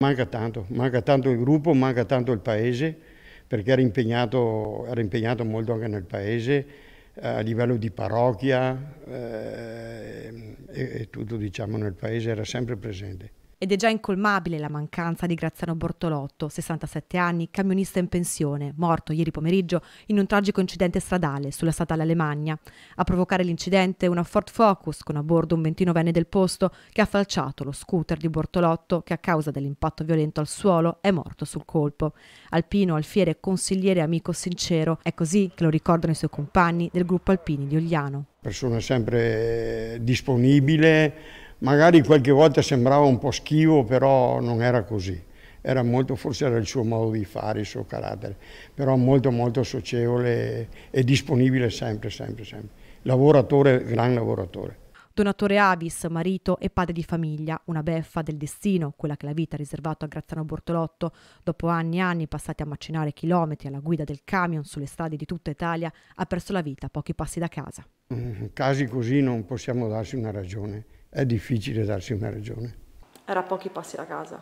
Manca tanto, manca tanto il gruppo, manca tanto il paese, perché era impegnato, era impegnato molto anche nel paese, eh, a livello di parrocchia eh, e, e tutto diciamo nel paese era sempre presente ed è già incolmabile la mancanza di Graziano Bortolotto, 67 anni, camionista in pensione, morto ieri pomeriggio in un tragico incidente stradale sulla statale Alemagna. A provocare l'incidente una Ford Focus con a bordo un 29enne del posto che ha falciato lo scooter di Bortolotto che a causa dell'impatto violento al suolo è morto sul colpo. Alpino, alfiere, consigliere e amico sincero, è così che lo ricordano i suoi compagni del gruppo Alpini di Ogliano. Persona sempre eh, disponibile, Magari qualche volta sembrava un po' schivo, però non era così. Era molto, forse era il suo modo di fare, il suo carattere, però molto molto socievole e disponibile sempre, sempre, sempre. Lavoratore, gran lavoratore. Donatore Avis, marito e padre di famiglia, una beffa del destino, quella che la vita ha riservato a Graziano Bortolotto, dopo anni e anni passati a macinare chilometri alla guida del camion sulle strade di tutta Italia, ha perso la vita a pochi passi da casa. Mm, casi così non possiamo darsi una ragione, è difficile darsi una ragione. Era a pochi passi da casa.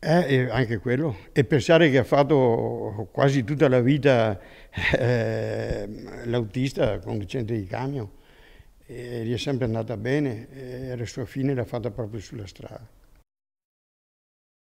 Eh, anche quello. E pensare che ha fatto quasi tutta la vita eh, l'autista, conducente di camion e gli è sempre andata bene e la sua fine l'ha fatta proprio sulla strada.